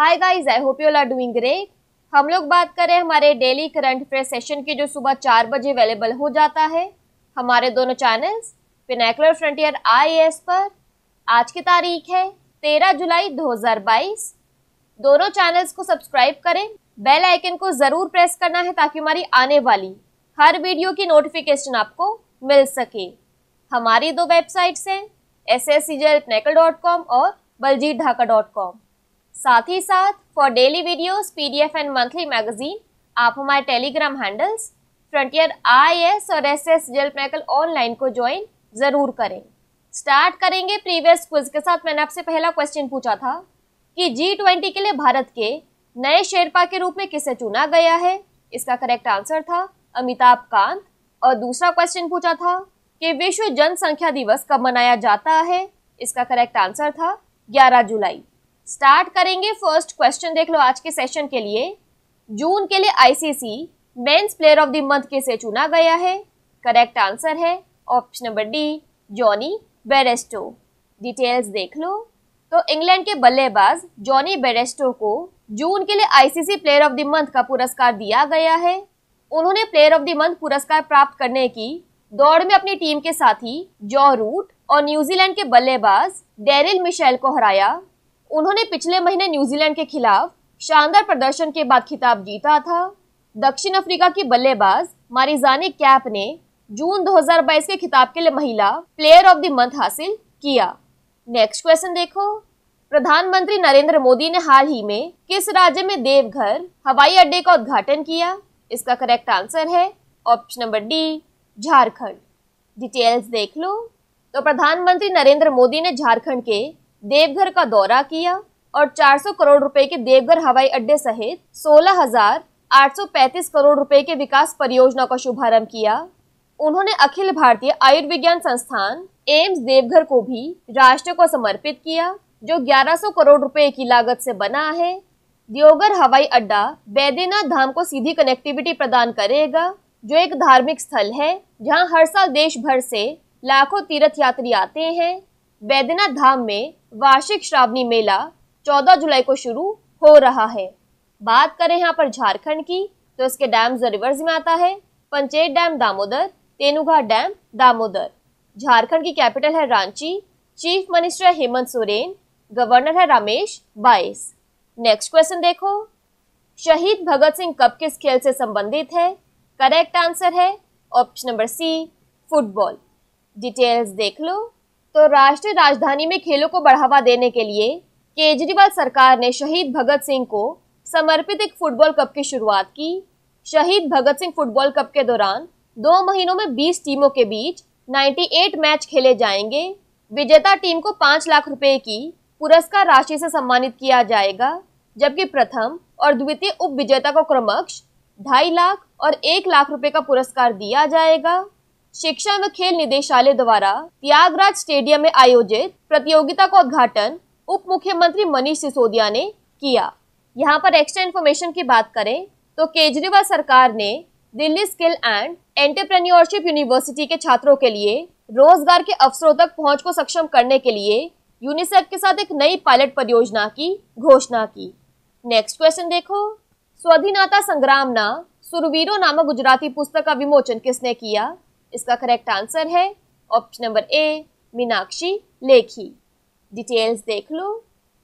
Hi guys I hope you are doing great हम लोग बात करें हमारे डेली करंट अफेयर सेशन की जो सुबह चार बजे अवेलेबल हो जाता है हमारे दोनों चैनल्स पिनेकुलर फ्रंटियर आई पर आज की तारीख है तेरह जुलाई 2022 दोनों चैनल्स को सब्सक्राइब करें बेल आइकन को ज़रूर प्रेस करना है ताकि हमारी आने वाली हर वीडियो की नोटिफिकेशन आपको मिल सके हमारी दो वेबसाइट्स हैं एस एस सी और बलजीत ढाका डॉट कॉम साथ ही साथ for daily videos, PDF and monthly magazine आप हमारे टेलीग्राम हैंडल्स फ्रंटियर आईएएस और एसएस एस एस ऑनलाइन को ज्वाइन ज़रूर करें स्टार्ट करेंगे प्रीवियस क्विज के साथ मैंने आपसे पहला क्वेश्चन पूछा था कि जी ट्वेंटी के लिए भारत के नए शेरपा के रूप में किसे चुना गया है इसका करेक्ट आंसर था अमिताभ कांत और दूसरा क्वेश्चन पूछा था कि विश्व जनसंख्या दिवस कब मनाया जाता है इसका करेक्ट आंसर था 11 जुलाई स्टार्ट करेंगे फर्स्ट क्वेश्चन देख लो आज के सेशन के लिए जून के लिए ICC men's player of the month किसे चुना गया है करेक्ट आंसर है option number D Johnny Bairstow details देख लो तो इंग्लैंड के बल्लेबाज जॉनी बेरेस्टो को जून के लिए ICC player of the month का पुरस्कार दिया गया है उन्होंने प्लेयर ऑफ द मंथ पुरस्कार प्राप्त करने की दौड़ में अपनी टीम के साथी जॉ रूट और न्यूजीलैंड के बल्लेबाज डेरिल मिशेल को हराया उन्होंने पिछले महीने न्यूजीलैंड के खिलाफ शानदार प्रदर्शन के बाद खिताब जीता था दक्षिण अफ्रीका की बल्लेबाज मारिजानी कैप ने जून 2022 के खिताब के लिए महिला प्लेयर ऑफ द मंथ हासिल किया नेक्स्ट क्वेश्चन देखो प्रधानमंत्री नरेंद्र मोदी ने हाल ही में किस राज्य में देवघर हवाई अड्डे का उद्घाटन किया इसका करेक्ट आंसर है option number D Jharkhand details देख लो तो प्रधानमंत्री नरेंद्र मोदी ने झारखंड के देवघर का दौरा किया और 400 करोड़ रुपए के देवघर हवाई अड्डे सहित 16,835 करोड़ रुपए के विकास परियोजना का शुभारंभ किया उन्होंने अखिल भारतीय आयुर्विज्ञान संस्थान एम्स देवघर को भी राष्ट्र को समर्पित किया जो 1100 करोड़ रुपए की लागत से बना है दियोगर हवाई अड्डा बैद्यनाथ धाम को सीधी कनेक्टिविटी प्रदान करेगा जो एक धार्मिक स्थल है जहां हर साल देश भर से लाखों तीर्थ यात्री आते हैं बैद्यनाथ धाम में वार्षिक श्रावणी मेला 14 जुलाई को शुरू हो रहा है बात करें यहाँ पर झारखंड की तो इसके डैम रिवर्स में आता है पंचेत डैम दामोदर तेनुघा डैम दामोदर झारखंड की कैपिटल है रांची चीफ मिनिस्टर है हेमंत सोरेन गवर्नर है रमेश बाईस नेक्स्ट क्वेश्चन देखो शहीद भगत सिंह कब किस खेल से संबंधित है करेक्ट आंसर है option number C football details देख लो तो राष्ट्रीय राजधानी में खेलों को बढ़ावा देने के लिए केजरीवाल सरकार ने शहीद भगत सिंह को समर्पित एक फुटबॉल कप की शुरुआत की शहीद भगत सिंह फुटबॉल कप के दौरान दो महीनों में 20 टीमों के बीच 98 मैच खेले जाएंगे विजेता टीम को पाँच लाख रुपए की पुरस्कार राशि से सम्मानित किया जाएगा जबकि प्रथम और द्वितीय उप विजेता को क्रमश ढाई लाख और एक लाख रुपए का पुरस्कार दिया जाएगा शिक्षा व खेल निदेशालय द्वारा त्यागराज स्टेडियम में आयोजित प्रतियोगिता का उद्घाटन उप मुख्यमंत्री मनीष सिसोदिया ने किया यहाँ पर एक्स्ट्रा इन्फॉर्मेशन की बात करें तो केजरीवाल सरकार ने Delhi skill and entrepreneurship university के छात्रों के लिए रोजगार के अवसरों तक पहुंच को सक्षम करने के लिए यूनिसेफ के साथ एक नई पायलट परियोजना की घोषणा की नेक्स्ट क्वेश्चन देखो स्वाधीनता संग्राम ना सुरवीरों नामक गुजराती पुस्तक का विमोचन किसने किया इसका करेक्ट आंसर है option number A Meenakshi Lekhi details देख लो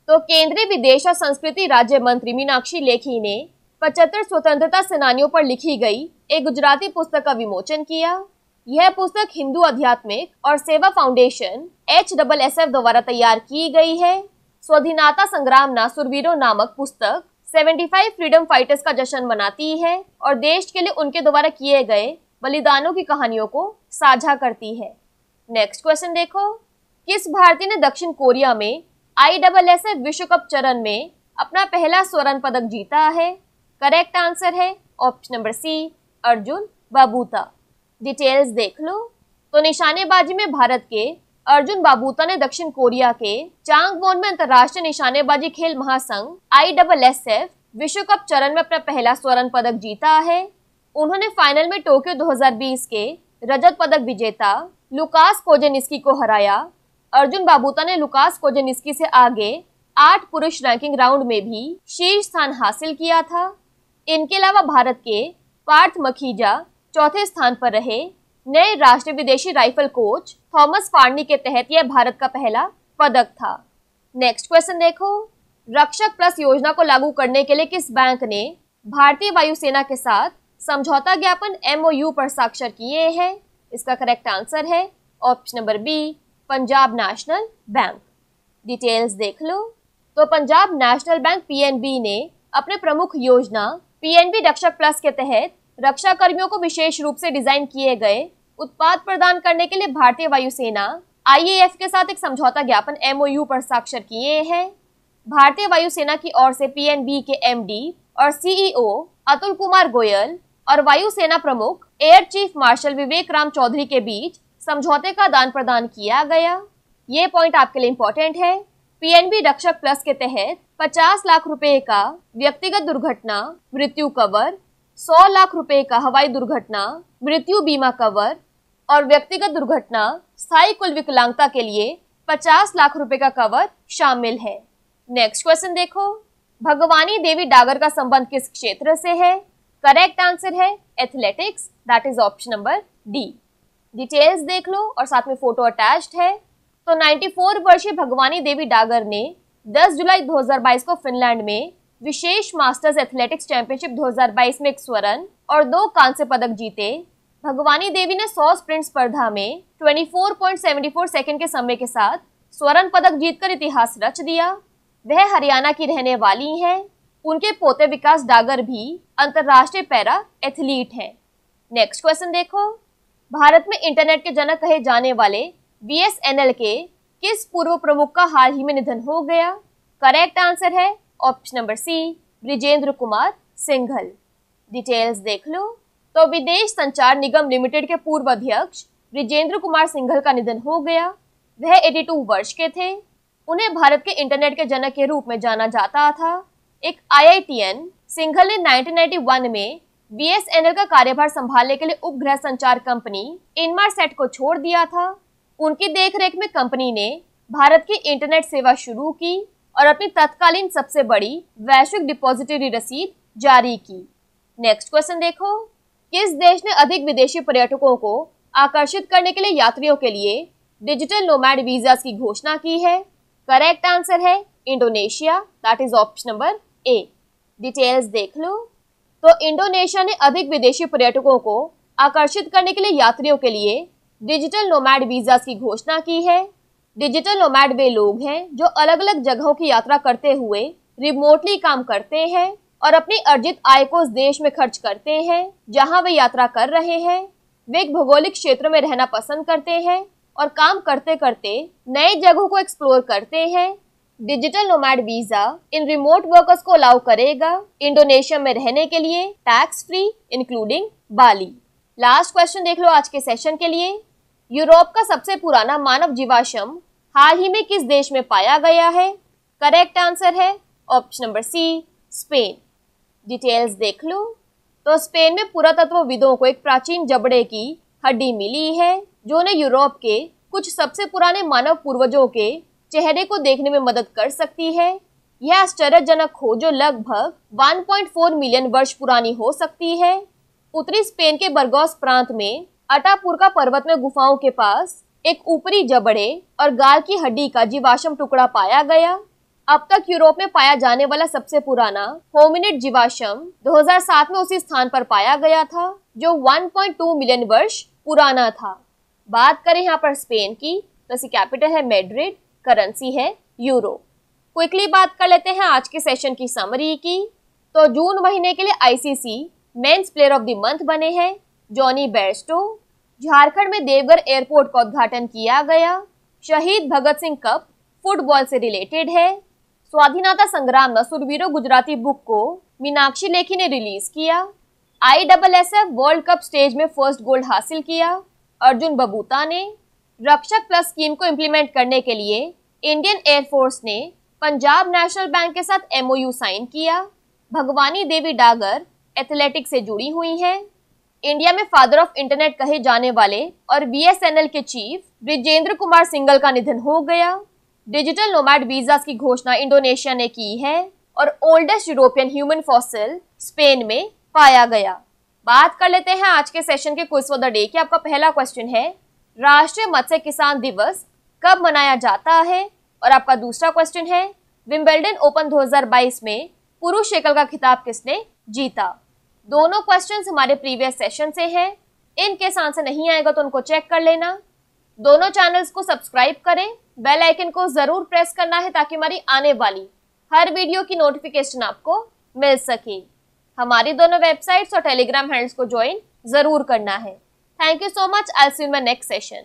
तो केंद्रीय विदेश और संस्कृति राज्य मंत्री मीनाक्षी लेखी ने पचहत्तर स्वतंत्रता सेनानियों पर लिखी गई एक गुजराती पुस्तक का विमोचन किया यह पुस्तक हिंदू अध्यात्मिक और सेवा foundation H double S F द्वारा तैयार की गई है स्वाधीनता संग्राम ना सुरवीरों नामक पुस्तक 75 फ्रीडम फाइटर्स का जश्न मनाती है और देश के लिए उनके द्वारा किए गए बलिदानों की कहानियों को साझा करती है नेक्स्ट क्वेश्चन देखो किस भारतीय ने दक्षिण कोरिया में आई डबल एस एफ विश्व कप चरण में अपना पहला स्वर्ण पदक जीता है करेक्ट आंसर है option number C Arjun Babuta details देख लो तो निशानेबाजी में भारत के अर्जुन बाबूता ने दक्षिण कोरिया के चांगवोन में अंतर्राष्ट्रीय निशानेबाजी खेल महासंघ आई डबल एस एफ विश्व कप चरण में अपना पहला स्वर्ण पदक जीता है उन्होंने फाइनल में टोक्यो 2020 के रजत पदक विजेता लुकास कोजेनिस्की को हराया अर्जुन बाबूता ने लुकास कोजेनिस्की से आगे आठ पुरुष रैंकिंग राउंड में भी शीर्ष स्थान हासिल किया था इनके अलावा भारत के पार्थ मखीजा चौथे स्थान पर रहे नए राष्ट्रीय विदेशी राइफल कोच थॉमस फार्नी के तहत यह भारत का पहला पदक था नेक्स्ट क्वेश्चन देखो रक्षक प्लस योजना को लागू करने के लिए किस बैंक ने भारतीय वायुसेना के साथ समझौता ज्ञापन एमओयू पर साक्षर किए हैं इसका करेक्ट आंसर है option number B Punjab national bank details देख लो तो पंजाब नेशनल बैंक पीएनबी ने अपने प्रमुख योजना पीएनबी रक्षक प्लस के तहत रक्षा कर्मियों को विशेष रूप से डिजाइन किए गए उत्पाद प्रदान करने के लिए भारतीय वायुसेना आई के साथ एक समझौता ज्ञापन एम पर साक्षर किए हैं भारतीय वायुसेना की ओर से पीएनबी के एमडी और सीईओ e अतुल कुमार गोयल और वायुसेना प्रमुख air chief marshal Vivek Ram Chaudhari के बीच समझौते का दान प्रदान किया गया ये पॉइंट आपके लिए इम्पोर्टेंट है पीएनबी रक्षक प्लस के तहत 50 लाख रुपए का व्यक्तिगत दुर्घटना मृत्यु कवर 100 लाख रुपए का हवाई दुर्घटना मृत्यु बीमा कवर और व्यक्तिगत दुर्घटना स्थायी कुल विकलांगता के लिए 50 लाख रुपए का कवर शामिल है नेक्स्ट क्वेश्चन देखो भगवानी देवी डागर का संबंध किस क्षेत्र से है करेक्ट आंसर है athletics that is option number D details देख लो और साथ में फोटो अटैच्ड है तो 94 वर्षीय भगवानी देवी डागर ने 10 जुलाई 2022 को फिनलैंड में विशेष मास्टर्स एथलेटिक्स चैंपियनशिप 2022 में एक स्वर्ण और दो कांस्य पदक जीते भगवानी देवी ने 100 स्प्रिंट स्पर्धा में 24.74 सेकंड के समय के साथ स्वर्ण पदक जीतकर इतिहास रच दिया वह हरियाणा की रहने वाली हैं उनके पोते विकास डागर भी अंतर्राष्ट्रीय पैरा एथलीट हैं नेक्स्ट क्वेश्चन देखो भारत में इंटरनेट के जनक कहे जाने वाले बीएसएनएल के किस पूर्व प्रमुख का हाल ही में निधन हो गया करेक्ट आंसर है option number C Brijendra Kumar Singhal details देख लो तो विदेश संचार निगम लिमिटेड के पूर्व अध्यक्ष ब्रिजेंद्र कुमार सिंघल का निधन हो गया वह 82 वर्ष के थे उन्हें भारत के इंटरनेट के जनक के रूप में जाना जाता था एक आईआईटीएन सिंघल ने 1991 में बीएसएनएल का कार्यभार संभालने के लिए उपग्रह संचार कंपनी इनमारसेट को छोड़ दिया था उनकी देखरेख में कंपनी ने भारत की इंटरनेट सेवा शुरू की और अपनी तत्कालीन सबसे बड़ी वैश्विक डिपॉजिटरी रसीद जारी की नेक्स्ट क्वेश्चन देखो किस देश ने अधिक विदेशी पर्यटकों को आकर्षित करने के लिए यात्रियों के लिए डिजिटल नोमैड वीजा की घोषणा की है करेक्ट आंसर है Indonesia that is option number A details देख लो तो इंडोनेशिया ने अधिक विदेशी पर्यटकों को आकर्षित करने के लिए यात्रियों के लिए डिजिटल नोमैड वीजा की घोषणा की है डिजिटल नोमैड वे लोग हैं जो अलग अलग जगहों की यात्रा करते हुए रिमोटली काम करते हैं और अपनी अर्जित आय को उस देश में खर्च करते हैं जहां वे यात्रा कर रहे हैं वे एक भौगोलिक क्षेत्र में रहना पसंद करते हैं और काम करते करते नए जगहों को एक्सप्लोर करते हैं डिजिटल नोमैड वीजा इन रिमोट वर्कर्स को अलाउ करेगा इंडोनेशिया में रहने के लिए tax free including Bali last question देख लो आज के सेशन के लिए यूरोप का सबसे पुराना मानव जीवाश्रम हाल ही में किस देश में पाया गया है करेक्ट आंसर है option number C Spain details देख लो तो स्पेन में पुरातत्वविदों को एक प्राचीन जबड़े की हड्डी मिली है जो उन्हें यूरोप के कुछ सबसे पुराने मानव पूर्वजों के चेहरे को देखने में मदद कर सकती है यह आश्चर्यजनक हो जो लगभग 1.4 मिलियन वर्ष पुरानी हो सकती है उत्तरी स्पेन के बर्गोस प्रांत में अटापुर का पर्वत में गुफाओं के पास एक ऊपरी जबड़े और गाल की हड्डी का जीवाश्म टुकड़ा पाया गया अब तक यूरोप में पाया जाने वाला सबसे पुराना होमिनेट जीवाश्म 2007 में उसी स्थान पर पाया गया था जो 1.2 मिलियन वर्ष पुराना था बात करें यहाँ पर स्पेन की तो इसकी कैपिटल है मेड्रिड करेंसी है यूरो क्विकली बात कर लेते हैं आज के सेशन की समरी की तो जून महीने के लिए ICC men's player of the month बने हैं जॉनी बेस्टो झारखंड में देवघर एयरपोर्ट का उद्घाटन किया गया शहीद भगत सिंह कप फुटबॉल से रिलेटेड है स्वाधीनता संग्राम में सुरवीरो गुजराती बुक को मीनाक्षी लेखी ने रिलीज किया I double S F world cup stage में फर्स्ट गोल्ड हासिल किया अर्जुन बबूता ने रक्षक प्लस स्कीम को इम्प्लीमेंट करने के लिए इंडियन एयरफोर्स ने पंजाब नेशनल बैंक के साथ एमओयू साइन किया भगवानी देवी डागर एथलेटिक्स से जुड़ी हुई हैं इंडिया में फादर ऑफ इंटरनेट कहे जाने वाले और बीएसएनएल के चीफ ब्रिजेंद्र कुमार सिंगल का निधन हो गया डिजिटल नोमैड वीजा की घोषणा इंडोनेशिया ने की है और oldest European human fossil Spain में पाया गया बात कर लेते हैं आज के सेशन के क्विज फॉर द डे की आपका पहला क्वेश्चन है राष्ट्रीय मत्स्य किसान दिवस कब मनाया जाता है और आपका दूसरा क्वेश्चन है विम्बेल्डन ओपन 2022 में पुरुष एकल का खिताब किसने जीता दोनों क्वेश्चन हमारे प्रीवियस सेशन से हैं इनके आंसर नहीं आएगा तो उनको चेक कर लेना दोनों चैनल्स को सब्सक्राइब करें बेल आइकन को ज़रूर प्रेस करना है ताकि हमारी आने वाली हर वीडियो की नोटिफिकेशन आपको मिल सके हमारी दोनों वेबसाइट्स और टेलीग्राम हैंडल्स को ज्वाइन ज़रूर करना है Thank you so much. I'll see you in my next session.